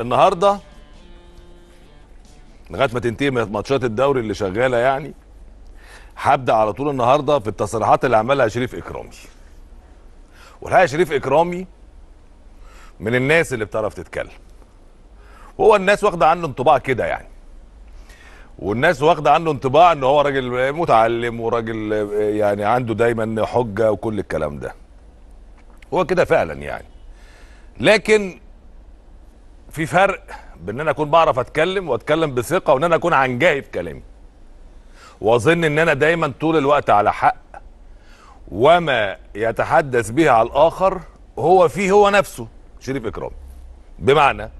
النهارده لغايه ما تنتهي ماتشات الدوري اللي شغاله يعني هبدا على طول النهارده في التصريحات اللي عملها شريف اكرامي والحقيقه شريف اكرامي من الناس اللي بتعرف تتكلم وهو الناس واخده عنه انطباع كده يعني والناس واخده عنه انطباع ان هو راجل متعلم وراجل يعني عنده دايما حجه وكل الكلام ده هو كده فعلا يعني لكن في فرق بان انا اكون بعرف اتكلم واتكلم بثقه وان انا اكون عن في كلامي واظن ان انا دايما طول الوقت على حق وما يتحدث به على الاخر هو فيه هو نفسه شريف اكرام بمعنى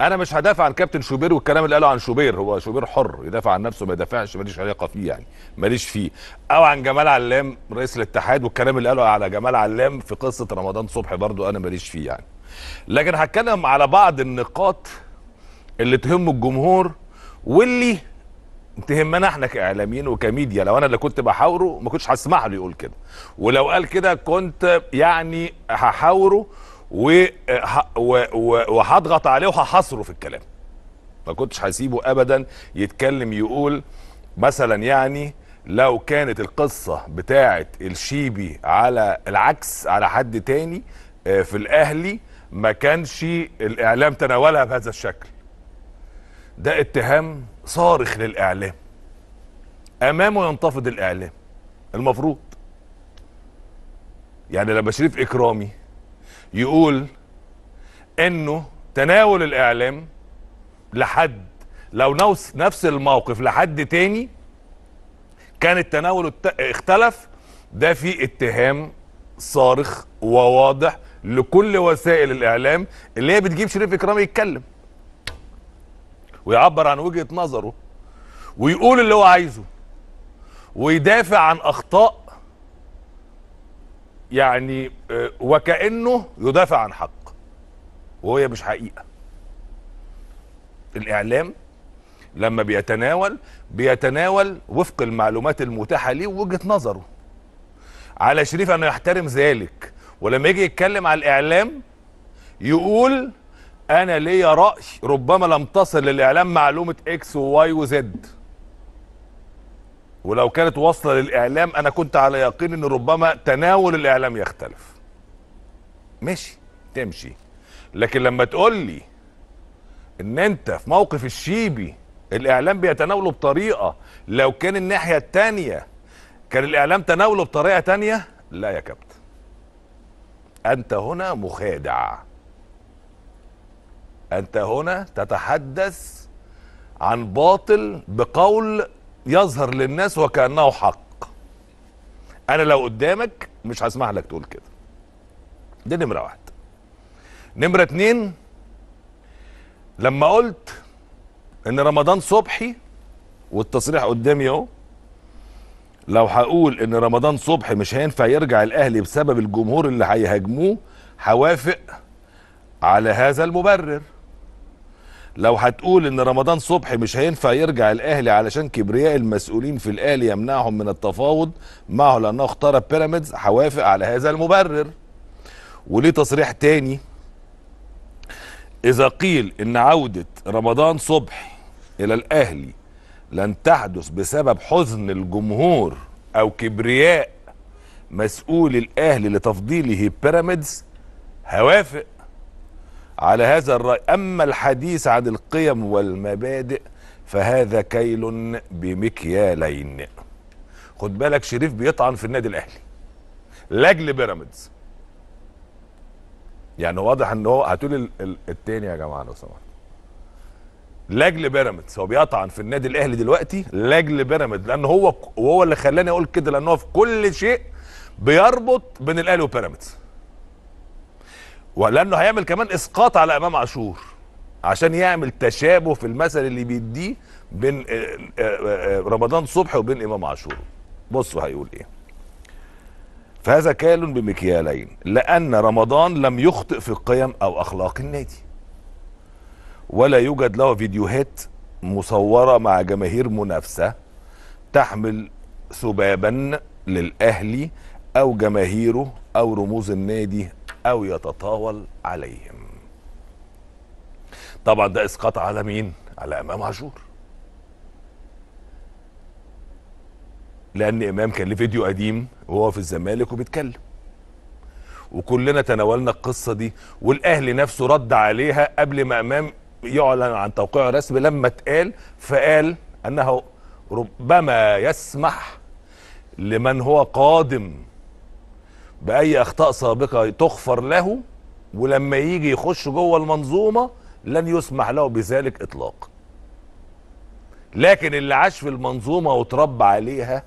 انا مش هدافع عن كابتن شوبير والكلام اللي قاله عن شوبير هو شوبير حر يدافع عن نفسه ما يدافعش ماليش علاقه فيه يعني ماليش فيه او عن جمال علام رئيس الاتحاد والكلام اللي قاله على جمال علام في قصه رمضان صبحي برضو انا ماليش فيه يعني لكن هتكلم على بعض النقاط اللي تهم الجمهور واللي تهمنا احنا كاعلاميين وكميديا لو انا اللي كنت بحاوره ما كنتش هسمح له يقول كده ولو قال كده كنت يعني هحاوره وهضغط عليه وهحصره في الكلام ما كنتش هسيبه ابدا يتكلم يقول مثلا يعني لو كانت القصة بتاعة الشيبي على العكس على حد تاني آه، في الاهلي ما كانش الاعلام تناولها بهذا الشكل ده اتهام صارخ للاعلام امامه ينتفض الاعلام المفروض يعني لما شريف اكرامي يقول انه تناول الاعلام لحد لو نفس الموقف لحد تاني كان التناول اختلف ده في اتهام صارخ وواضح لكل وسائل الاعلام اللي هي بتجيب شريف اكرامي يتكلم ويعبر عن وجهه نظره ويقول اللي هو عايزه ويدافع عن اخطاء يعني آه، وكانه يدافع عن حق وهي مش حقيقه الاعلام لما بيتناول بيتناول وفق المعلومات المتاحه ليه ووجهه نظره على شريف انه يحترم ذلك ولما يجي يتكلم على الاعلام يقول انا ليا راي ربما لم تصل للاعلام معلومه اكس وواي وزد ولو كانت واصله للاعلام انا كنت على يقين ان ربما تناول الاعلام يختلف ماشي تمشي لكن لما تقول لي ان انت في موقف الشيبي الاعلام بيتناوله بطريقه لو كان الناحيه الثانيه كان الاعلام تناوله بطريقه ثانيه لا يا كابتن انت هنا مخادع انت هنا تتحدث عن باطل بقول يظهر للناس وكانه حق انا لو قدامك مش هسمح لك تقول كده دي نمره واحد نمره اتنين لما قلت ان رمضان صبحي والتصريح قدامي اهو لو هقول ان رمضان صبحي مش هينفع يرجع الاهلي بسبب الجمهور اللي هيهاجموه هوافق على هذا المبرر لو هتقول ان رمضان صبحي مش هينفع يرجع الاهلي علشان كبرياء المسؤولين في الاهلي يمنعهم من التفاوض معه لانه اختار بيراميدز هوافق على هذا المبرر وليه تصريح تاني اذا قيل ان عوده رمضان صبحي الى الاهلي لن تحدث بسبب حزن الجمهور او كبرياء مسؤول الاهلي لتفضيله بيراميدز هوافق على هذا الرأي أما الحديث عن القيم والمبادئ فهذا كيل بمكيالين خد بالك شريف بيطعن في النادي الأهلي لأجل بيراميدز يعني واضح ان هو هتقول التاني يا جماعة لو سمحت لاجل بيراميدز هو بيطعن في النادي الاهلي دلوقتي لاجل بيراميدز لان هو وهو اللي خلاني اقول كده لان هو في كل شيء بيربط بين الاهلي وبيراميدز ولانه هيعمل كمان اسقاط على امام عاشور عشان يعمل تشابه في المثل اللي بيديه بين آه، آه، آه، رمضان صبحي وبين امام عاشور بصوا هيقول ايه فهذا كال بمكيالين لان رمضان لم يخطئ في قيم او اخلاق النادي ولا يوجد له فيديوهات مصورة مع جماهير منافسة تحمل سبابا للأهلي أو جماهيره أو رموز النادي أو يتطاول عليهم طبعا ده إسقاط على مين؟ على إمام عاشور لأن إمام كان ليه فيديو قديم وهو في الزمالك وبيتكلم وكلنا تناولنا القصه دي والاهلي نفسه رد عليها قبل ما امام يعلن عن توقيعه الرسمي لما اتقال فقال انه ربما يسمح لمن هو قادم باي اخطاء سابقه تغفر له ولما يجي يخش جوه المنظومه لن يسمح له بذلك اطلاقا لكن اللي عاش في المنظومه وتربى عليها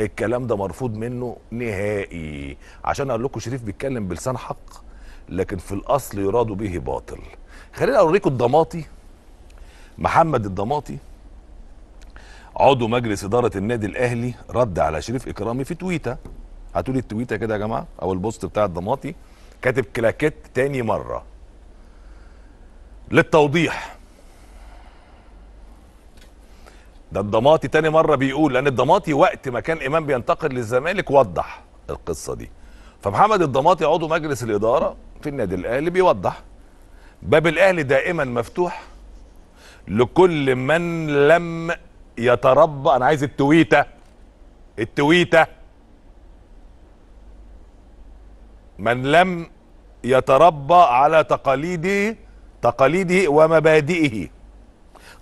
الكلام ده مرفوض منه نهائي عشان اقول لكم شريف بيتكلم بلسان حق لكن في الاصل يراد به باطل خليني اوريكم الضماطي محمد الضماطي عضو مجلس اداره النادي الاهلي رد على شريف اكرامي في تويته هاتوا لي التويته كده يا جماعه او البوست بتاع الضماطي كاتب كلاكيت تاني مره للتوضيح ده الضماطي تاني مره بيقول لان الضماطي وقت ما كان امام بينتقل للزمالك وضح القصه دي فمحمد الضماطي عضو مجلس الاداره في النادي الاهلي بيوضح باب الاهلي دائما مفتوح لكل من لم يتربى انا عايز التويته التويته من لم يتربى على تقاليده تقاليده ومبادئه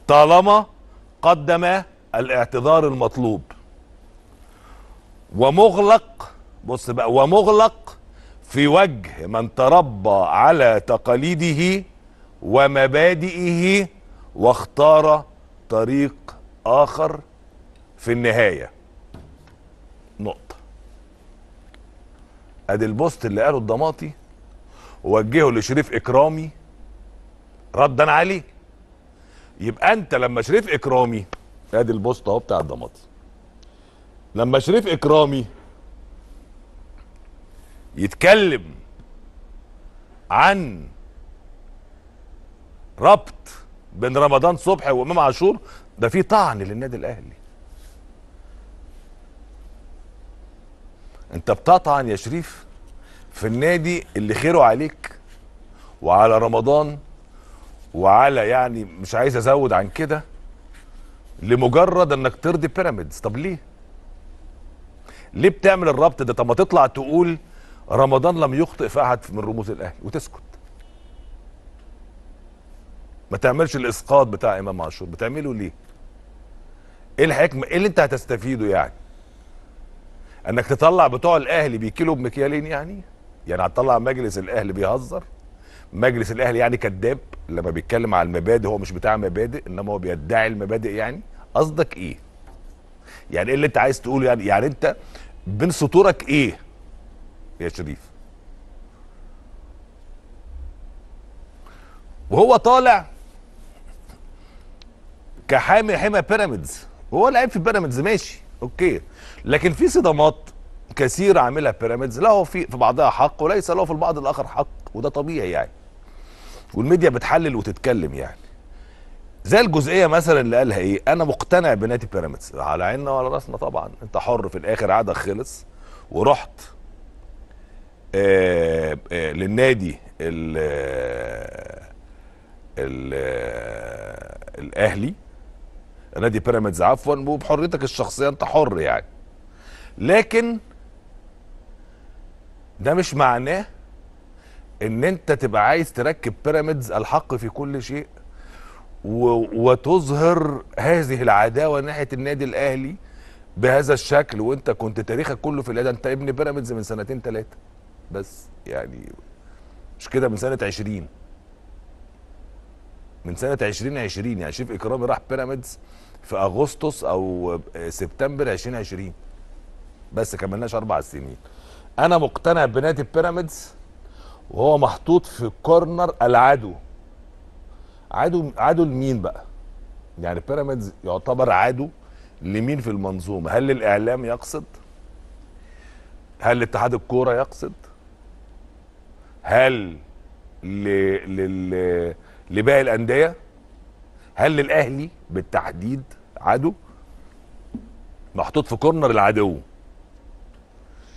طالما قدم الاعتذار المطلوب ومغلق بص بقى ومغلق في وجه من تربى على تقاليده ومبادئه واختار طريق اخر في النهايه نقطه ادي البوست اللي قاله الضماطي ووجهه لشريف اكرامي ردا عليه يبقى انت لما شريف اكرامي ادي البوست اهو بتاع الضماطي لما شريف اكرامي يتكلم عن ربط بين رمضان صبحي وامام عاشور ده في طعن للنادي الاهلي انت بتطعن يا شريف في النادي اللي خيره عليك وعلى رمضان وعلى يعني مش عايز ازود عن كده لمجرد انك ترضي بيراميدز طب ليه ليه بتعمل الربط ده طب ما تطلع تقول رمضان لم يخطئ في احد من رموز الاهلي وتسكت ما تعملش الاسقاط بتاع امام عاشور بتعمله ليه ايه الحكمه ايه اللي انت هتستفيده يعني انك تطلع بتوع الاهلي بيكيلوا بمكيالين يعني يعني هتطلع مجلس الاهلي بيهزر مجلس الاهلي يعني كذاب لما بيتكلم على المبادئ هو مش بتاع مبادئ انما هو بيدعي المبادئ يعني قصدك ايه يعني ايه اللي انت عايز تقوله يعني يعني انت بين سطورك ايه يا شريف وهو طالع كحامي حمى بيراميدز هو لعيب في بيراميدز ماشي اوكي لكن في صدمات كثيره عاملها بيراميدز له في في بعضها حق وليس له في البعض الاخر حق وده طبيعي يعني والميديا بتحلل وتتكلم يعني زي الجزئيه مثلا اللي قالها ايه انا مقتنع بنادي بيراميدز على عيننا وعلى راسنا طبعا انت حر في الاخر عقدك خلص ورحت آآ آه، آآ آه، للنادي الـ آه، الـ الاهلي نادي بيراميدز عفوا وبحريتك الشخصيه انت حر يعني لكن ده مش معناه ان انت تبقى عايز تركب بيراميدز الحق في كل شيء وتظهر هذه العداوه ناحيه النادي الاهلي بهذا الشكل وانت كنت تاريخك كله في الاهلي انت ابن بيراميدز من سنتين ثلاثه بس يعني مش كده من سنه 20 من سنه 2020 يعني شريف اكرامي راح بيراميدز في اغسطس او سبتمبر 2020 بس كملناش اربع سنين انا مقتنع بنادي بيراميدز وهو محطوط في كورنر العدو عدو عدو لمين بقى يعني بيراميدز يعتبر عدو لمين في المنظومه هل الاعلام يقصد هل اتحاد الكوره يقصد هل ل... لل لباقي الانديه هل للاهلي بالتحديد عدو محطوط في كورنر العدو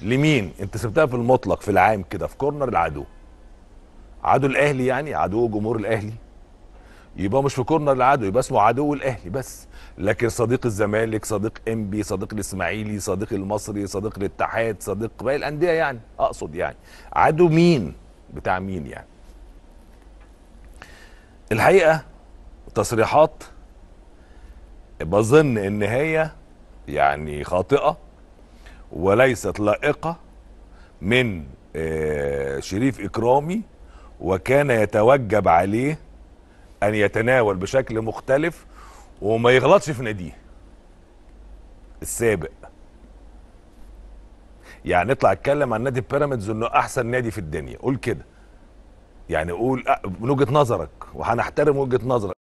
لمين انت سبتها في المطلق في العام كده في كورنر العدو عدو الاهلي يعني عدو جمهور الاهلي يبقى مش في كورنر العدو يبقى اسمه عدو الاهلي بس لكن صديق الزمالك صديق انبي صديق الاسماعيلي صديق المصري صديق الاتحاد صديق باقي الانديه يعني اقصد يعني عدو مين بتاع مين يعني الحقيقه تصريحات بظن ان هي يعني خاطئه وليست لائقه من آه، شريف اكرامي وكان يتوجب عليه ان يتناول بشكل مختلف وما يغلطش في ناديه السابق يعني اطلع اتكلم عن نادي بيراميدز انه احسن نادي في الدنيا قول كده يعني قول آه، من وجهه نظرك وهنحترم وجهه نظرك